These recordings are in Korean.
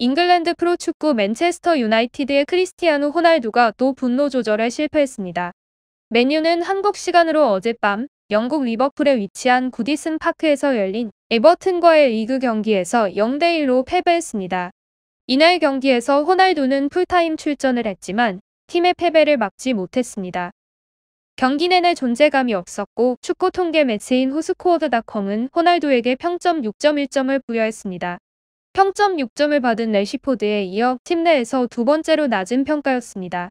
잉글랜드 프로축구 맨체스터 유나이티드의 크리스티아누 호날두가 또 분노 조절에 실패했습니다. 메뉴는 한국 시간으로 어젯밤 영국 리버풀에 위치한 구디슨 파크에서 열린 에버튼과의 리그 경기에서 0대1로 패배했습니다. 이날 경기에서 호날두는 풀타임 출전을 했지만 팀의 패배를 막지 못했습니다. 경기 내내 존재감이 없었고 축구 통계 매체인 후스코어드닷컴은 호날두에게 평점 6.1점을 부여했습니다. 평점 6점을 받은 레시포드에 이어 팀 내에서 두 번째로 낮은 평가였습니다.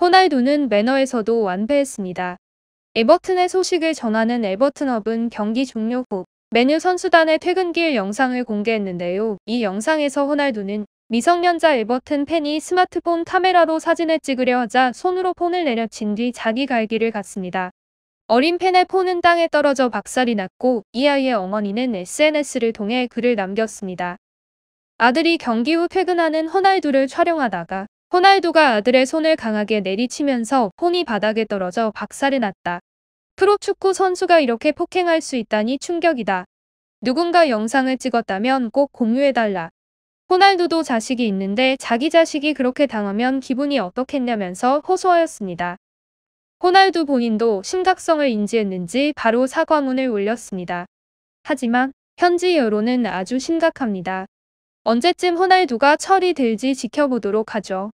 호날두는 매너에서도 완패했습니다. 에버튼의 소식을 전하는 에버튼업은 경기 종료 후 메뉴 선수단의 퇴근길 영상을 공개했는데요. 이 영상에서 호날두는 미성년자 에버튼 팬이 스마트폰 카메라로 사진을 찍으려 하자 손으로 폰을 내려친 뒤 자기 갈 길을 갔습니다. 어린 팬의 폰은 땅에 떨어져 박살이 났고 이 아이의 어머니는 SNS를 통해 글을 남겼습니다. 아들이 경기 후 퇴근하는 호날두를 촬영하다가 호날두가 아들의 손을 강하게 내리치면서 폰이 바닥에 떨어져 박살이 났다. 프로축구 선수가 이렇게 폭행할 수 있다니 충격이다. 누군가 영상을 찍었다면 꼭 공유해달라. 호날두도 자식이 있는데 자기 자식이 그렇게 당하면 기분이 어떻겠냐면서 호소하였습니다. 호날두 본인도 심각성을 인지했는지 바로 사과문을 올렸습니다. 하지만 현지 여론은 아주 심각합니다. 언제쯤 호날두가 철이 들지 지켜보도록 하죠.